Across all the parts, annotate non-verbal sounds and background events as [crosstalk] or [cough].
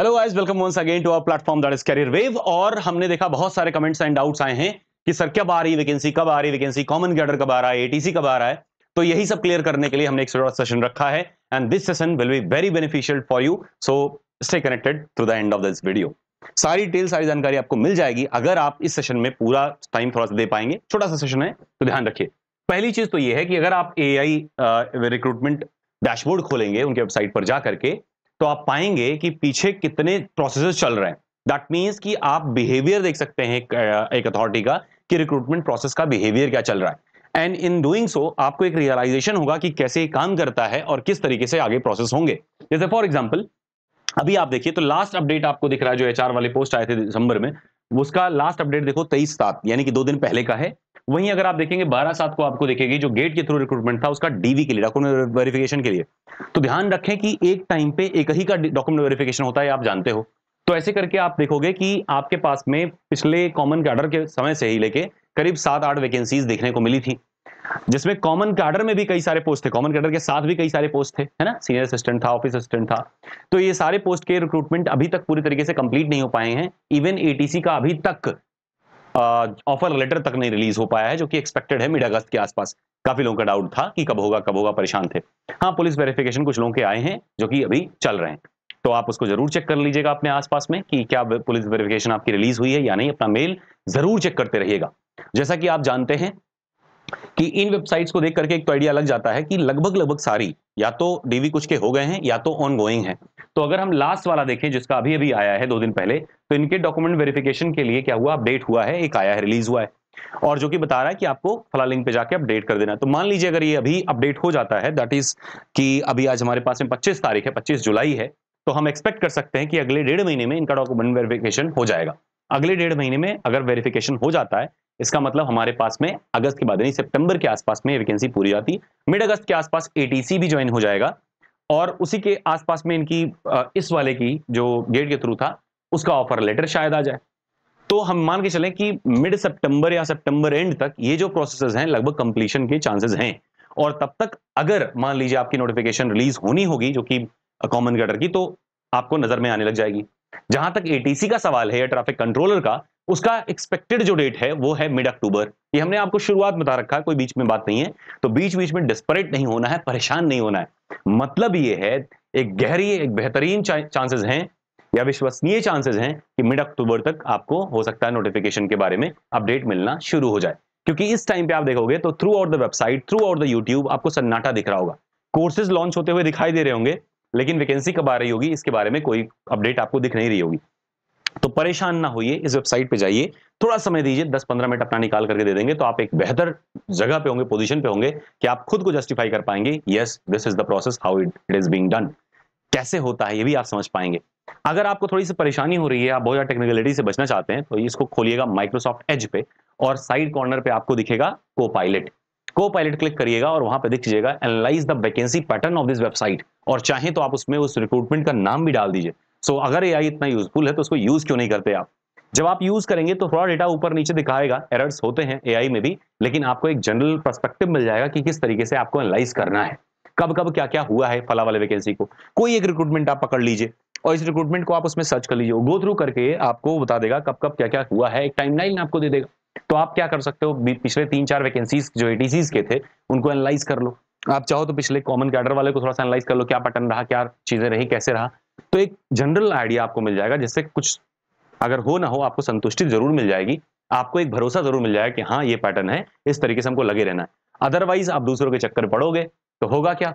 hello guys welcome once again to our platform that is career wave और हमने देखा बहुत सारे कमेंट्स एंड डाउट्स आए हैं कि सर कब आ रही वैकेंसी कब आ रही वैकेंसी कॉमन कैडर कब आ रहा है एटीसी कब आ रहा है तो यही सब क्लियर करने के लिए हमने एक छोटा सेशन रखा है and this session will be very beneficial for you so stay connected to the end of this video सारी डिटेल सारी जानकारी आपको मिल जाएगी अगर आप इस सेशन में पूरा टाइम थोड़ा सा दे पाएंगे छोटा सा सेशन है तो ध्यान रखिए पहली चीज तो ये है कि अगर आप ए आई रिक्रूटमेंट डैशबोर्ड खोलेंगे उनके वेबसाइट पर जाकर के तो आप पाएंगे कि पीछे कितने प्रोसेस चल रहे हैं दैट मीन्स कि आप बिहेवियर देख सकते हैं एक अथॉरिटी का कि रिक्रूटमेंट प्रोसेस का बिहेवियर क्या चल रहा है एंड इन डूइंग सो आपको एक रियलाइजेशन होगा कि कैसे काम करता है और किस तरीके से आगे प्रोसेस होंगे जैसे फॉर एग्जाम्पल अभी आप देखिए तो लास्ट अपडेट आपको दिख रहा है जो एचआर वाले पोस्ट आए थे दिसंबर में उसका लास्ट अपडेट देखो तेईस सात यानी कि दो दिन पहले का है वहीं अगर आप देखेंगे बारह सात को आपको देखेगी जो गेट के थ्रू रिक्रूटमेंट था उसका डीवी के लिए डॉक्यूमेंट वेरिफिकेशन के लिए तो ध्यान रखें कि एक टाइम पे एक ही का डॉक्यूमेंट वेरिफिकेशन होता है आप जानते हो तो ऐसे करके आप देखोगे कि आपके पास में पिछले कॉमन कार्डर के समय से ही लेके करीब सात आठ वैकेंसीज देखने को मिली थी जिसमें कॉमन कार्डर में भी कई सारे पोस्ट थे कॉमन कैडर के साथ भी कई सारे पोस्ट थे है ना सीनियर असिस्टेंट था ऑफिस असिस्टेंट था तो ये सारे पोस्ट के रिक्रूटमेंट अभी तक पूरी तरीके से कंप्लीट नहीं हो पाए हैं इवन एटीसी का अभी तक ऑफर लेटर तक नहीं रिलीज हो पाया है जो कि एक्सपेक्टेड है मिड अगस्त के आसपास काफी लोगों का डाउट था कि कब होगा कब होगा परेशान थे हाँ पुलिस वेरिफिकेशन कुछ लोगों के आए हैं जो कि अभी चल रहे हैं तो आप उसको जरूर चेक कर लीजिएगा अपने आसपास में कि क्या पुलिस वेरिफिकेशन आपकी रिलीज हुई है या नहीं अपना मेल जरूर चेक करते रहिएगा जैसा कि आप जानते हैं कि इन वेबसाइट्स को देख करके एक तो आइडिया लग जाता है कि लगभग लगभग सारी या तो डीवी कुछ के हो गए हैं या तो ऑन गोइंग है तो अगर हम लास्ट वाला देखें जिसका अभी अभी आया है दो दिन पहले तो इनके डॉक्यूमेंट वेरिफिकेशन के लिए क्या हुआ अपडेट हुआ है एक आया है रिलीज हुआ है और जो कि बता रहा है कि आपको फला लिंक पे जाके अपडेट कर देना तो मान लीजिए अगर ये अभी अपडेट हो जाता है दैट इज कि अभी आज हमारे पास में पच्चीस तारीख है पच्चीस जुलाई है तो हम एक्सपेक्ट कर सकते हैं कि अगले डेढ़ महीने में इनका डॉक्यूमेंट वेरिफिकेशन हो जाएगा अगले डेढ़ महीने में अगर वेरिफिकेशन हो जाता है इसका मतलब हमारे पास में अगस्त के बाद यानी सितंबर के आसपास में वैकेंसी पूरी जाती मिड अगस्त के आसपास एटीसी भी ज्वाइन हो जाएगा और उसी के आसपास में इनकी इस वाले की जो गेट के थ्रू था उसका ऑफर लेटर शायद आ जाए तो हम मान के चलें कि मिड सितंबर या सितंबर एंड तक ये जो प्रोसेसेस हैं लगभग कंप्लीशन के चांसेस हैं और तब तक अगर मान लीजिए आपकी नोटिफिकेशन रिलीज होनी होगी जो कि कॉमन गडर की तो आपको नजर में आने लग जाएगी जहां तक एटीसी का सवाल है या ट्रैफिक कंट्रोलर का उसका एक्सपेक्टेड जो डेट है वो है मिड अक्टूबर ये हमने आपको शुरुआत बता रखा कोई बीच में बात नहीं है तो बीच बीच में डिस्परेट नहीं होना है परेशान नहीं होना है मतलब ये है एक गहरी एक बेहतरीन चांसेस हैं या विश्वसनीय चांसेस हैं कि मिड अक्टूबर तक आपको हो सकता है नोटिफिकेशन के बारे में अपडेट मिलना शुरू हो जाए क्योंकि इस टाइम पे आप देखोगे तो throughout the website throughout the YouTube आपको सन्नाटा दिख रहा होगा कोर्सेज लॉन्च होते हुए दिखाई दे रहे होंगे लेकिन वैकेंसी कब आ रही होगी इसके बारे में कोई अपडेट आपको दिख नहीं रही होगी तो परेशान ना होइए इस वेबसाइट पे जाइए थोड़ा समय दीजिए 10-15 मिनट अपना निकाल करके दे देंगे तो आप एक बेहतर जगह पे होंगे पोजीशन पे होंगे कि आप खुद को जस्टिफाई कर पाएंगे yes this is the process how it is being done कैसे होता है ये भी आप समझ पाएंगे अगर आपको थोड़ी सी परेशानी हो रही है आप बहुत ज्यादा टेक्निकलिटी से बचना चाहते हैं तो इसको खोलिएगा माइक्रोसॉफ्ट एज पे और साइड कॉर्नर पे आपको दिखेगा को पायलट को पायलट क्लिक करिएगा और वहां पे दिख जाएगा analyse the vacancy pattern of this website और चाहे तो आप उसमें उस रिक्रूटमेंट का नाम भी डाल दीजिए सो so, अगर एआई इतना यूजफुल है तो उसको यूज क्यों नहीं करते आप जब आप यूज करेंगे तो थोड़ा डेटा ऊपर नीचे दिखाएगा एरर्स होते हैं ए में भी लेकिन आपको एक जनरल परस्पेक्टिव मिल जाएगा कि किस तरीके से आपको एनालाइज करना है कब कब क्या क्या हुआ है फला वाले वैकेंसी को कोई एक रिक्रूटमेंट आप पकड़ लीजिए और इस रिक्रूटमेंट को आप उसमें सर्च कर लीजिए गो थ्रू करके आपको बता देगा कब कब क्या क्या हुआ है एक टाइम आपको दे देगा तो आप क्या कर सकते हो पिछले तीन चार वैकेंसीज जो ए के थे उनको एनालाइज कर लो आप चाहो तो पिछले कॉमन कैडर वाले को थोड़ा सा एनालाइज कर लो क्या पैटर्न रहा क्या चीजें रही कैसे रहा तो एक जनरल आइडिया आपको मिल जाएगा जिससे कुछ अगर हो ना हो आपको संतुष्टि जरूर मिल जाएगी आपको एक भरोसा जरूर मिल जाएगा कि हाँ ये पैटर्न है इस तरीके से हमको लगे रहना है अदरवाइज आप दूसरों के चक्कर पड़ोगे तो होगा क्या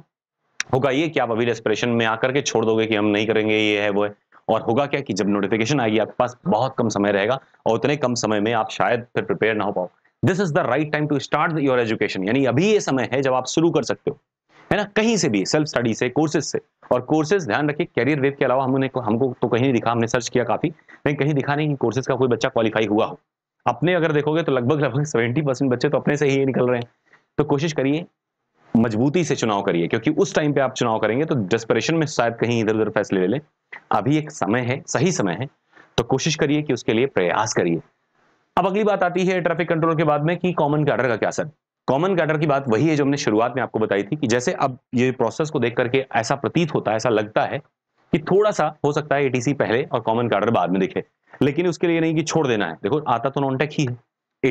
होगा ये कि आप अभी रेस्परेशन में आकर के छोड़ दोगे कि हम नहीं करेंगे ये है वो है और होगा क्या कि जब नोटिफिकेशन आएगी आपके पास बहुत कम समय रहेगा और उतने कम समय में आप शायद फिर प्रिपेयर ना हो पाओ this is the right time to start your education यानी अभी ये समय है जब आप शुरू कर सकते हो है ना कहीं से भी सेल्फ स्टडी से कोर्सेज से और कोर्सेज ध्यान रखिए कैरियर वेब के अलावा हमने हमको तो कहीं नहीं दिखा हमने सर्च किया काफ़ी लेकिन कहीं दिखा नहीं कि कोर्सेज का कोई बच्चा क्वालिफाई हुआ हो अपने अगर देखोगे तो लगभग लगभग सेवेंटी परसेंट बच्चे तो अपने से ही निकल रहे हैं तो कोशिश करिए मजबूती से चुनाव करिए क्योंकि उस टाइम पे आप चुनाव करेंगे तो डेस्परेशन में शायद कहीं इधर उधर फैसले ले लें अभी एक समय है सही समय है तो कोशिश करिए कि उसके लिए प्रयास करिए अब अगली बात आती है ट्रैफिक कंट्रोल के बाद में कि कॉमन कैडर का क्या असर कॉमन कैडर की बात वही है जो हमने शुरुआत में आपको बताई थी कि जैसे अब ये प्रोसेस को देख करके ऐसा प्रतीत होता है ऐसा लगता है कि थोड़ा सा हो सकता है एटीसी पहले और कॉमन कार्डर बाद में दिखे लेकिन उसके लिए नहीं कि छोड़ देना है देखो आता तो नॉन टेक ही है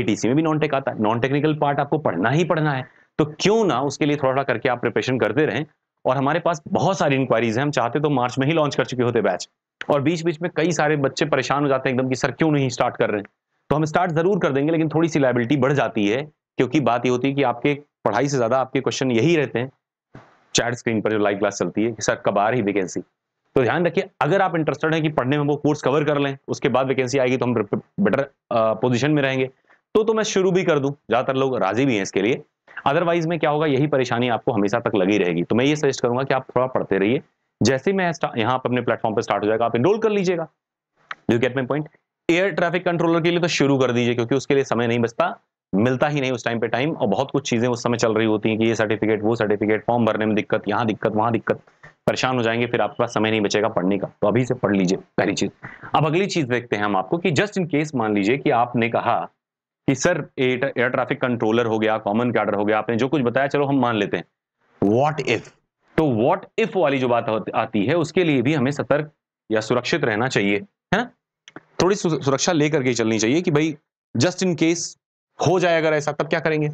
एटीसी में भी नॉन टेक आता है नॉन टेक्निकल पार्ट आपको पढ़ना ही पढ़ना है तो क्यों ना उसके लिए थोड़ा थोड़ा करके आप प्रिपरेशन करते रहें और हमारे पास बहुत सारी इंक्वायरीज हैं हम चाहते तो मार्च में ही लॉन्च कर चुके होते बैच और बीच बीच में कई सारे बच्चे परेशान हो जाते हैं एकदम कि सर क्यों नहीं स्टार्ट कर रहे हैं तो हम स्टार्ट जरूर कर देंगे लेकिन थोड़ी सी लाइबिलिटी बढ़ जाती है क्योंकि बात ये होती है कि आपके पढ़ाई से ज़्यादा आपके क्वेश्चन यही रहते हैं चैट स्क्रीन पर जो लाइव क्लास चलती है कि सर कब आ रही वैकेंसी तो ध्यान रखिए अगर आप इंटरेस्टेड हैं कि पढ़ने में वो कोर्स कवर कर लें उसके बाद वैकेंसी आएगी तो हम बेटर पोजिशन में रहेंगे तो तो मैं शुरू भी कर दूं ज़्यादातर लोग राजी भी हैं इसके लिए अदरवाइज में क्या होगा यही परेशानी आपको हमेशा तक लगी रहेगी तो मैं ये सजेस्ट करूंगा कि आप थोड़ा पढ़ते रहिए जैसे मैं यहाँ पर अपने प्लेटफॉर्म पर स्टार्ट हो जाएगा आप इनरोल कर लीजिएगा you get my point air traffic controller के लिए तो शुरू कर दीजिए क्योंकि उसके लिए समय नहीं बचता मिलता ही नहीं उस टाइम पे टाइम और बहुत कुछ चीज़ें उस समय चल रही होती हैं कि ये सर्टिफिकेट वो सर्टिफिकेट फॉर्म भरने में दिक्कत यहाँ दिक्कत वहां दिक्कत परेशान हो जाएंगे फिर आपके पास समय नहीं बचेगा पढ़ने का तो अभी से पढ़ लीजिए पहली चीज़ अब अगली चीज़ देखते हैं हम आपको कि जस्ट इन केस मान लीजिए कि आपने कहा कि सर एयर ट्रैफिक कंट्रोलर हो गया कॉमन कैडर हो गया आपने जो कुछ बताया चलो हम मान लेते हैं वॉट इफ तो वॉट इफ वाली जो बात आती है उसके लिए भी हमें सतर्क या सुरक्षित रहना चाहिए है ना थोड़ी सुरक्षा लेकर के चलनी चाहिए कि भाई जस्ट इन केस हो जाए अगर ऐसा तब क्या करेंगे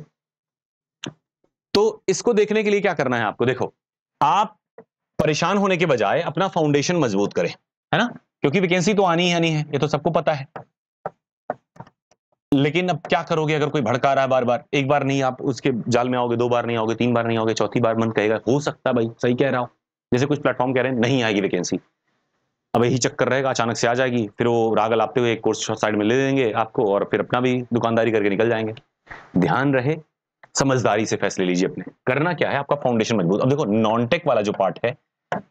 तो इसको देखने के लिए क्या करना है आपको देखो आप परेशान होने के बजाय अपना फाउंडेशन मजबूत करें है ना क्योंकि वैकेंसी तो आनी ही आनी है ये तो सबको पता है लेकिन अब क्या करोगे अगर कोई भड़का रहा है बार बार एक बार नहीं आप उसके जाल में आओगे दो बार नहीं आओगे तीन बार नहीं आओगे चौथी बार मन कहेगा हो सकता भाई सही कह रहा हूं जैसे कुछ प्लेटफॉर्म कह रहे हैं नहीं आएगी वैकेंसी अब यही चक्कर रहेगा अचानक से आ जाएगी फिर वो राग लापते हुए एक कोर्स साइड में ले देंगे आपको और फिर अपना भी दुकानदारी करके निकल जाएंगे ध्यान रहे समझदारी से फैसले लीजिए अपने करना क्या है आपका फाउंडेशन मजबूत अब देखो नॉन टेक वाला जो पार्ट है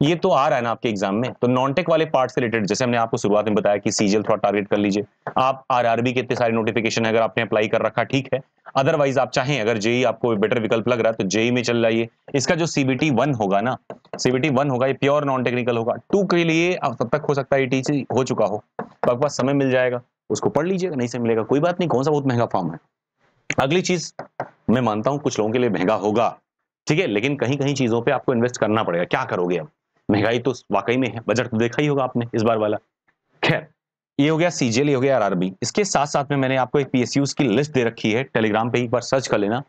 ये तो आ रहा है ना आपके एग्जाम में तो नॉन टेक वाले पार्ट से रिलेटेड जैसे हमने आपको शुरुआत में बताया कि सीजीएल थोड़ा टारगेट कर लीजिए आप आरआरबी के इतने सारे नोटिफिकेशन अगर आपने अप्लाई कर रखा ठीक है अदरवाइज आप चाहें अगर जेई e आपको बेटर विकल्प लग रहा है तो जेई e में चल जाइए इसका जो सीबीटी वन होगा ना सीबीटी वन होगा ये प्योर नॉन टेक्निकल होगा टू के लिए अब तब तक हो सकता है टीसी हो चुका हो तो आपके पास समय मिल जाएगा उसको पढ़ लीजिएगा नहीं से मिलेगा कोई बात नहीं कौन सा बहुत महंगा फॉर्म है अगली चीज मैं मानता हूं कुछ लोगों के लिए महंगा होगा ठीक है लेकिन कहीं कहीं चीजों पे आपको इन्वेस्ट करना पड़ेगा क्या करोगे अब महंगाई तो वाकई में है बजट तो देखा ही होगा आपने इस बार वाला खैर ये हो गया सीजीएल ये हो गया आरआरबी इसके साथ साथ में मैंने आपको एक पीएसयूज की लिस्ट दे रखी है टेलीग्राम पे एक बार सर्च कर लेना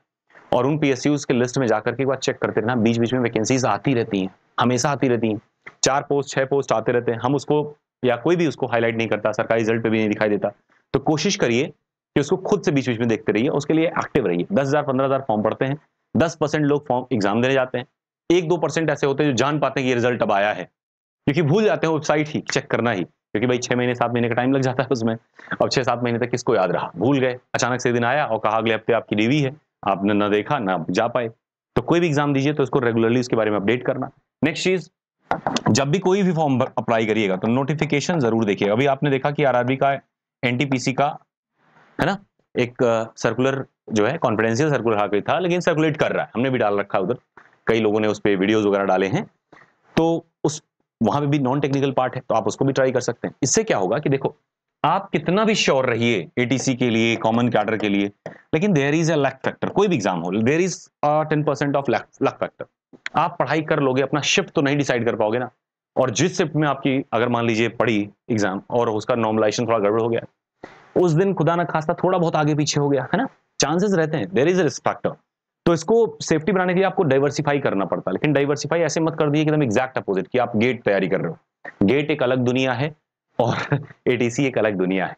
और उन पी के लिस्ट में जाकर के एक बार चेक करते रहना बीच बीच में वैकेंसीज आती रहती हैं हमेशा आती रहती हैं चार पोस्ट छः पोस्ट आते रहते हैं हम उसको या कोई भी उसको हाईलाइट नहीं करता सरकारी रिजल्ट पे भी नहीं दिखाई देता तो कोशिश करिए कि उसको खुद से बीच बीच में देखते रहिए उसके लिए एक्टिव रहिए दस हज़ार पंद्रह हज़ार फॉर्म पढ़ते हैं दस परसेंट लोग फॉर्म एग्जाम देने जाते हैं एक दो परसेंट ऐसे होते हैं जो जान पाते हैं कि ये रिजल्ट अब आया है क्योंकि भूल जाते हैं वेबसाइट ही चेक करना ही क्योंकि भाई छः महीने सात महीने का टाइम लग जाता है उसमें अब छः सात महीने तक किसको याद रहा भूल गए अचानक से दिन आया और कहा अगले हफ्ते आपकी डीवी है आपने ना देखा ना जा पाए तो कोई भी एग्जाम दीजिए तो इसको रेगुलरली इसके बारे में अपडेट करना नेक्स्ट चीज जब भी कोई भी फॉर्म अप्लाई करिएगा तो नोटिफिकेशन जरूर देखिएगा अभी आपने देखा कि आरआरबी का एनटीपीसी का है ना एक सर्कुलर जो है कॉन्फिडेंशियल सर्कुलर हाँ था लेकिन सर्कुलेट कर रहा है हमने भी डाल रखा उधर कई लोगों ने उस पर वीडियोज वगैरह डाले हैं तो उस वहां पर भी नॉन टेक्निकल पार्ट है तो आप उसको भी ट्राई कर सकते हैं इससे क्या होगा कि देखो आप कितना भी श्योर रहिए एटीसी के लिए कॉमन कैडर के लिए लेकिन there is a luck factor कोई भी एग्जाम हो there is ten percent of luck factor आप पढ़ाई कर लोगे अपना शिफ्ट तो नहीं डिसाइड कर पाओगे ना और जिस शिफ्ट में आपकी अगर मान लीजिए पढ़ी एग्जाम और उसका नॉर्मलाइजेशन थोड़ा गड़बड़ हो गया उस दिन खुदा ना खास्ता थोड़ा बहुत आगे पीछे हो गया है ना चांसेस रहते हैं there is a risk factor तो इसको सेफ्टी बनाने के लिए आपको डाइवर्सिफाई करना पड़ता है लेकिन डाइवर्सिफाई ऐसे मत कर दिए एकदम एग्जैक्ट अपोजिट कि आप गेट तैयारी कर रहे हो गेट एक अलग दुनिया है और एटीसी [laughs] एक अलग दुनिया है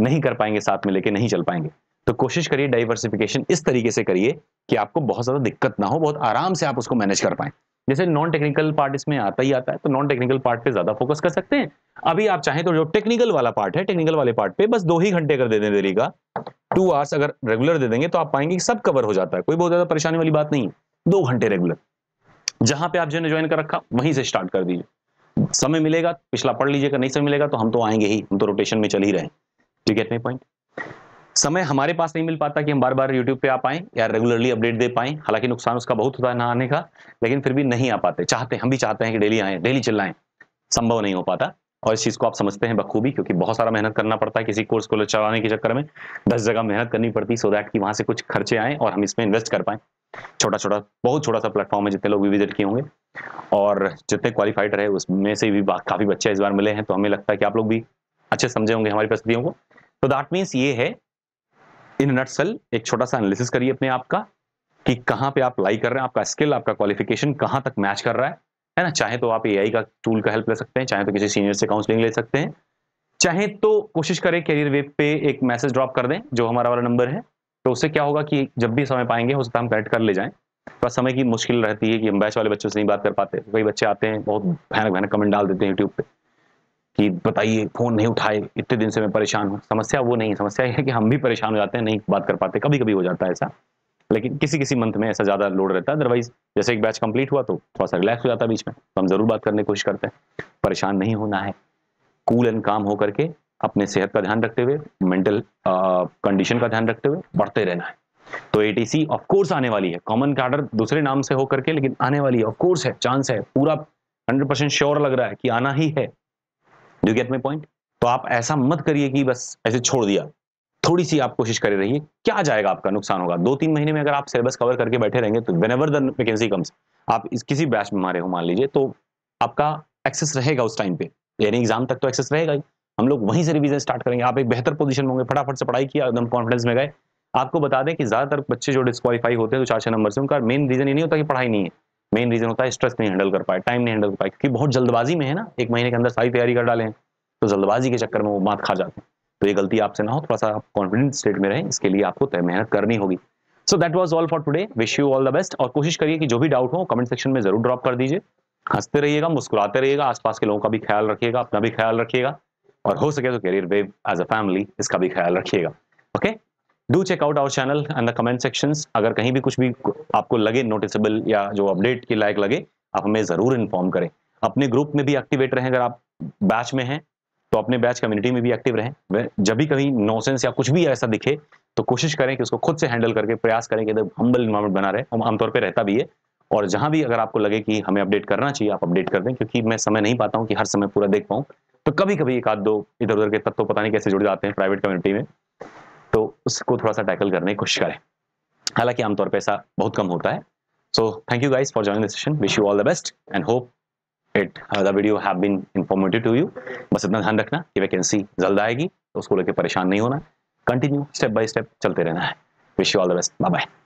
नहीं कर पाएंगे साथ में लेके नहीं चल पाएंगे तो कोशिश करिए डाइवर्सिफिकेशन इस तरीके से करिए कि आपको बहुत ज़्यादा दिक्कत ना हो बहुत आराम से आप उसको मैनेज कर पाए जैसे नॉन टेक्निकल पार्ट इसमें आता ही आता है तो नॉन टेक्निकल पार्ट पे ज़्यादा फोकस कर सकते हैं अभी आप चाहें तो जो टेक्निकल वाला पार्ट है टेक्निकल वाले पार्ट पे बस दो ही घंटे कर दे दें डेली का टू आवर्स अगर रेगुलर दे देंगे तो आप पाएंगे कि सब कवर हो जाता है कोई बहुत ज़्यादा परेशानी वाली बात नहीं है दो घंटे रेगुलर जहां पे आप जिन्हें ज्वाइन कर रखा वहीं से स्टार्ट कर दीजिए समय मिलेगा पिछला पढ़ लीजिएगा नहीं समय मिलेगा तो हम तो आएंगे ही हम तो रोटेशन में चल ही रहे टू गेट माई पॉइंट समय हमारे पास नहीं मिल पाता कि हम बार बार यूट्यूब पे आ पाएं या रेगुलरली अपडेट दे पाएं हालांकि नुकसान उसका बहुत होता है ना आने का लेकिन फिर भी नहीं आ पाते चाहते हम भी चाहते हैं कि डेली आए डेली चिल्लाएं संभव नहीं हो पाता और इस चीज़ को आप समझते हैं बखूबी क्योंकि बहुत सारा मेहनत करना पड़ता है किसी कोर्स को चलाने के चक्कर में दस जगह मेहनत करनी पड़ती है सो दैट कि वहां से कुछ खर्चे आए और हम इसमें इन्वेस्ट कर पाए छोटा छोटा बहुत छोटा सा प्लेटफॉर्म है जितने लोग विजिट किए होंगे और जितने क्वालिफाइड रहे उसमें से भी काफ़ी बच्चे इस बार मिले हैं तो हमें लगता है कि आप लोग भी अच्छे समझे होंगे हमारी परिस्थितियों को तो दैट मीन्स ये है इन नटसल एक छोटा सा एनालिसिस करिए अपने आप का कि कहाँ पे आप लाई कर रहे हैं आपका स्किल आपका क्वालिफिकेशन कहाँ तक मैच कर रहा है है ना चाहे तो आप ए का टूल का हेल्प ले सकते हैं चाहे तो किसी सीनियर से काउंसलिंग ले सकते हैं चाहे तो कोशिश करें कैरियर वेब पे एक मैसेज ड्रॉप कर दें जो हमारा वाला नंबर है तो उससे क्या होगा कि जब भी समय पाएंगे हो सकता हम कनेक्ट कर ले जाएं थोड़ा समय की मुश्किल रहती है कि हम बैच वाले बच्चों से नहीं बात कर पाते कई बच्चे आते हैं बहुत भयानक भयानक कमेंट डाल देते हैं यूट्यूब पे कि बताइए फ़ोन नहीं उठाए इतने दिन से मैं परेशान हूँ समस्या वो नहीं समस्या ये है कि हम भी परेशान हो जाते हैं नहीं बात कर पाते कभी कभी हो जाता है ऐसा लेकिन किसी किसी मंथ में ऐसा ज़्यादा लोड रहता है अदरवाइज जैसे एक बैच कंप्लीट हुआ तो थोड़ा सा रिलैक्स हो जाता है बीच में तो हम ज़रूर बात करने की कोशिश करते हैं परेशान नहीं होना है कूल एंड काम होकर के अपने सेहत का ध्यान रखते हुए मेंटल कंडीशन का ध्यान रखते हुए बढ़ते रहना है तो एटीसी ऑफ कोर्स आने वाली है कॉमन कार्डर दूसरे नाम से होकर के लेकिन आने वाली है ऑफ कोर्स है चांस है पूरा हंड्रेड परसेंट श्योर लग रहा है कि आना ही है यू गेट माई पॉइंट तो आप ऐसा मत करिए कि बस ऐसे छोड़ दिया थोड़ी सी आप कोशिश करे रहिए क्या जाएगा आपका नुकसान होगा दो तीन महीने में अगर आप सिलेबस कवर करके बैठे रहेंगे तो whenever the vacancy comes आप इस किसी बैच में मारे हो मान लीजिए तो आपका एक्सेस रहेगा उस टाइम पे यानी एग्जाम तक तो एक्सेस रहेगा ही हम लोग वहीं से रिवीजन स्टार्ट करेंगे आप एक बेहतर पोजीशन में होंगे फटाफट से पढ़ाई किया एकदम कॉन्फिडेंस में गए आपको बता दें कि ज़्यादातर बच्चे जो डिस्कालीफाई होते हैं तो चार छह नंबर से उनका मेन रीज़न ये नहीं होता कि पढ़ाई नहीं है मेन रीज़न होता है स्ट्रेस नहीं हैंडल कर पाए टाइम नहीं हैंडल कर पाए क्योंकि बहुत जल्दबाजी में है ना एक महीने के अंदर सारी तैयारी कर डाले तो जल्दबाजी के चक्कर में वो मात खा जाते हैं तो ये गलती आपसे ना हो थोड़ा सा आप कॉन्फिडेंट स्टेट में रहें इसके लिए आपको तय मेहनत करनी होगी so that was all for today wish you all the best और कोशिश करिए कि जो भी डाउट हो कमेंट सेक्शन में जरूर ड्रॉप कर दीजिए हंसते रहिएगा मुस्कुराते रहिएगा आसपास के लोगों का भी ख्याल रखिएगा अपना भी ख्याल रखिएगा और हो सके तो career wave as a family इसका भी ख्याल रखिएगा do check out our channel and the comment sections अगर कहीं भी कुछ भी आपको लगे नोटिसेबल या जो अपडेट के लायक लगे आप हमें ज़रूर इन्फॉर्म करें अपने ग्रुप में भी एक्टिवेट रहें अगर आप बैच में हैं तो अपने बैच कम्युनिटी में भी एक्टिव रहें जब भी कहीं नोसेंस या कुछ भी ऐसा दिखे तो कोशिश करें कि उसको खुद से हैंडल करके प्रयास करें कि हम्बल इन्वायरमेंट बना रहे हम आमतौर पर रहता भी है और जहां भी अगर आपको लगे कि हमें अपडेट करना चाहिए आप अपडेट कर दें क्योंकि मैं समय नहीं पाता हूँ कि हर समय पूरा देख पाऊँ तो कभी कभी एक आध दो इधर उधर के तत्व पता नहीं कैसे जुड़ जाते हैं प्राइवेट कम्युनिटी में उसको थोड़ा सा टैकल करने की कोशिश करें हालांकि आमतौर पर ऐसा बहुत कम होता है so thank you guys for joining the session wish you all the best and hope it uh, the video have been informative बस इतना ध्यान रखना कि वैकेंसी जल्द आएगी तो उसको लेकर परेशान नहीं होना कंटिन्यू स्टेप बाय स्टेप चलते रहना है wish you all the best bye bye